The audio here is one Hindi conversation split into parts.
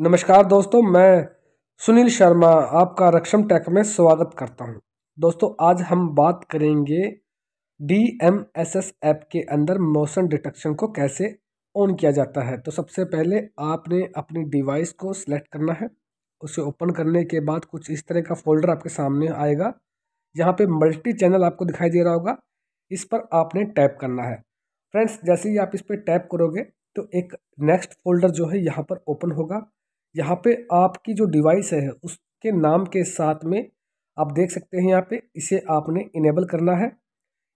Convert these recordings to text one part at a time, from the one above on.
नमस्कार दोस्तों मैं सुनील शर्मा आपका रक्षम टेक में स्वागत करता हूं। दोस्तों आज हम बात करेंगे D M S S app के अंदर मोशन डिटेक्शन को कैसे ऑन किया जाता है तो सबसे पहले आपने अपनी डिवाइस को सिलेक्ट करना है उसे ओपन करने के बाद कुछ इस तरह का फोल्डर आपके सामने आएगा यहाँ पे मल्टी चैनल आपको दिखाई दे रहा होगा इस पर आपने टैप करना है फ्रेंड्स जैसे ही आप इस पर टैप करोगे तो एक नेक्स्ट फोल्डर जो है यहाँ पर ओपन होगा यहाँ पे आपकी जो डिवाइस है उसके नाम के साथ में आप देख सकते हैं यहाँ पे इसे आपने इनेबल करना है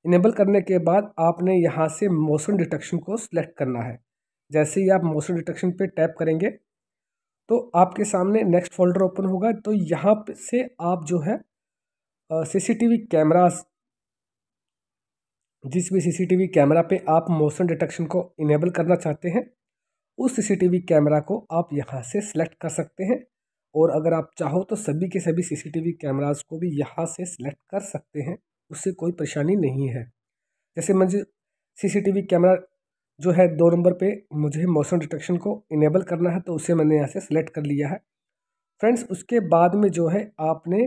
इनेबल करने के बाद आपने यहाँ से मोशन डिटेक्शन को सिलेक्ट करना है जैसे ही आप मोशन डिटेक्शन पे टैप करेंगे तो आपके सामने नेक्स्ट फोल्डर ओपन होगा तो यहाँ से आप जो है सीसीटीवी कैमरास जिस भी सीसीटीवी कैमरा पे आप मोशन डिटेक्शन को इनेबल करना चाहते हैं उस सीसीटीवी कैमरा को आप यहाँ से सिलेक्ट कर सकते हैं और अगर आप चाहो तो सभी के सभी सीसीटीवी कैमराज को भी यहाँ से सिलेक्ट कर सकते हैं उससे कोई परेशानी नहीं है जैसे मुझे सीसीटीवी कैमरा जो है दो नंबर पे मुझे मोशन डिटेक्शन को इनेबल करना है तो उसे मैंने यहाँ से सिलेक्ट कर लिया है फ्रेंड्स उसके बाद में जो है आपने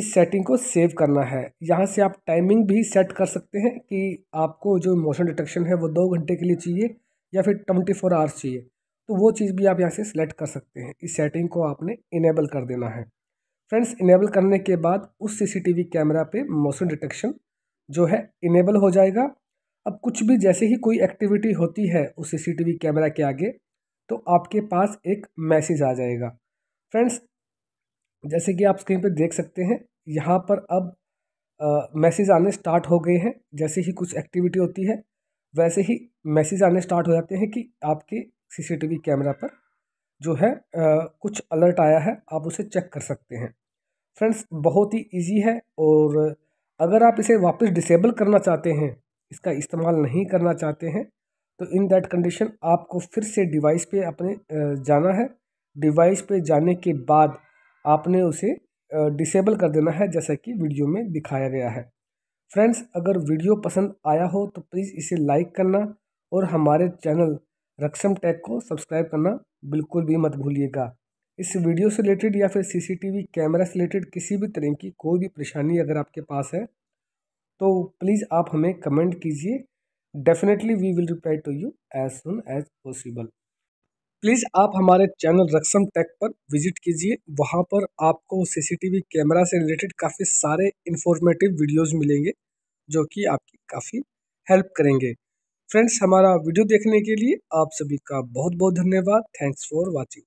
इस सेटिंग को सेव करना है यहाँ से आप टाइमिंग भी सेट कर सकते हैं कि आपको जो मोशन डिटेक्शन है वो दो घंटे के लिए चाहिए या फिर ट्वेंटी फोर आवर्स चाहिए तो वो चीज़ भी आप यहाँ से सिलेक्ट कर सकते हैं इस सेटिंग को आपने इनेबल कर देना है फ्रेंड्स इनेबल करने के बाद उस सीसीटीवी कैमरा पे मोशन डिटेक्शन जो है इनेबल हो जाएगा अब कुछ भी जैसे ही कोई एक्टिविटी होती है उस सीसीटीवी कैमरा के आगे तो आपके पास एक मैसेज आ जाएगा फ्रेंड्स जैसे कि आप स्क्रीन पर देख सकते हैं यहाँ पर अब मैसेज आने स्टार्ट हो गए हैं जैसे ही कुछ एक्टिविटी होती है वैसे ही मैसेज आने स्टार्ट हो जाते हैं कि आपके सीसीटीवी कैमरा पर जो है आ, कुछ अलर्ट आया है आप उसे चेक कर सकते हैं फ्रेंड्स बहुत ही इजी है और अगर आप इसे वापस डिसेबल करना चाहते हैं इसका इस्तेमाल नहीं करना चाहते हैं तो इन दैट कंडीशन आपको फिर से डिवाइस पे अपने जाना है डिवाइस पे जाने के बाद आपने उसे डिसेबल कर देना है जैसा कि वीडियो में दिखाया गया है फ्रेंड्स अगर वीडियो पसंद आया हो तो प्लीज़ इसे लाइक करना और हमारे चैनल रक्षम टैग को सब्सक्राइब करना बिल्कुल भी मत भूलिएगा इस वीडियो से रिलेटेड या फिर सीसीटीवी कैमरा से रिलेटेड किसी भी तरह की कोई भी परेशानी अगर आपके पास है तो प्लीज़ आप हमें कमेंट कीजिए definitely we will reply to you as soon as possible please आप हमारे चैनल रकसम टेक पर विजिट कीजिए वहाँ पर आपको सीसीटीवी कैमरा से रिलेटेड काफ़ी सारे इन्फॉर्मेटिव वीडियोस मिलेंगे जो कि आपकी काफ़ी हेल्प करेंगे फ्रेंड्स हमारा वीडियो देखने के लिए आप सभी का बहुत बहुत धन्यवाद थैंक्स फॉर वॉचिंग